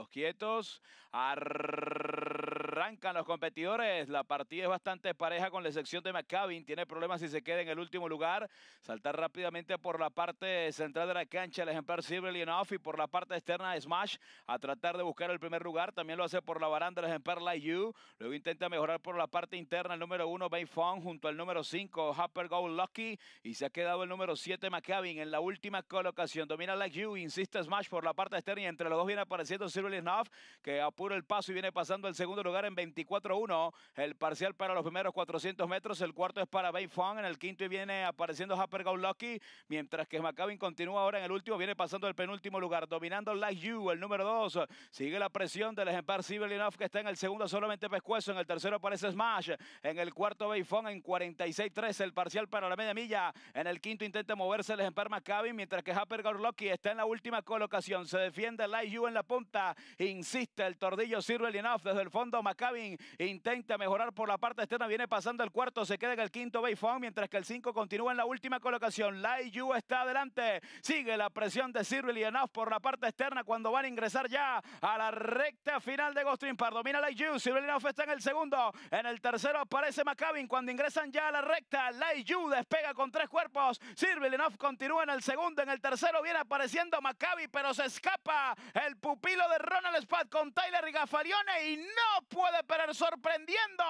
todos quietos. Arr arrancan los competidores. La partida es bastante pareja con la sección de McCabin. Tiene problemas si se queda en el último lugar. Saltar rápidamente por la parte central de la cancha el ejemplar Silverly Off y por la parte externa Smash a tratar de buscar el primer lugar. También lo hace por la baranda el ejemplar Light You. Luego intenta mejorar por la parte interna el número uno Bay Fong junto al número 5 Harper Go Lucky y se ha quedado el número 7 McCabin, en la última colocación. Domina Light You, insiste Smash por la parte externa y entre los dos viene apareciendo Silverly Off que apura el paso y viene pasando el segundo lugar en 24-1. El parcial para los primeros 400 metros. El cuarto es para Bay En el quinto y viene apareciendo Harper Gowlocky. Mientras que McCabin continúa ahora en el último. Viene pasando el penúltimo lugar. Dominando Light You, el número 2. Sigue la presión del ejemplar Sibelinov que está en el segundo solamente pescuezo. En el tercero aparece Smash. En el cuarto Bay en 46-3. El parcial para la media milla. En el quinto intenta moverse el ejemplar McCabin. Mientras que Harper Gowlocky está en la última colocación. Se defiende Light You en la punta. Insiste el tordillo Sirvelinov desde el fondo. McCabin intenta mejorar por la parte externa, viene pasando el cuarto, se queda en el quinto Bayfound, mientras que el 5 continúa en la última colocación. Lai Yu está adelante, sigue la presión de Cyril y por la parte externa cuando van a ingresar ya a la recta final de Ghost Par. Domina Lai Yu, Cyril está en el segundo, en el tercero aparece McCabin cuando ingresan ya a la recta. Lai Yu despega con tres cuerpos, Cyril y continúa en el segundo, en el tercero viene apareciendo McCabin, pero se escapa el pupilo de Spot con Tyler Gafarione y no puede perder sorprendiendo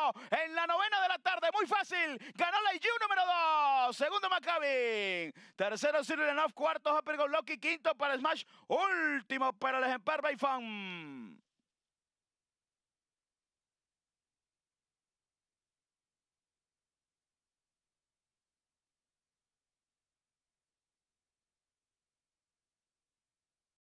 en la novena de la tarde. Muy fácil. Ganó la IU número 2. Segundo Maccabi. Tercero off. Cuarto Hopper Loki. Quinto para Smash. Último para el ejemplar Bayfan.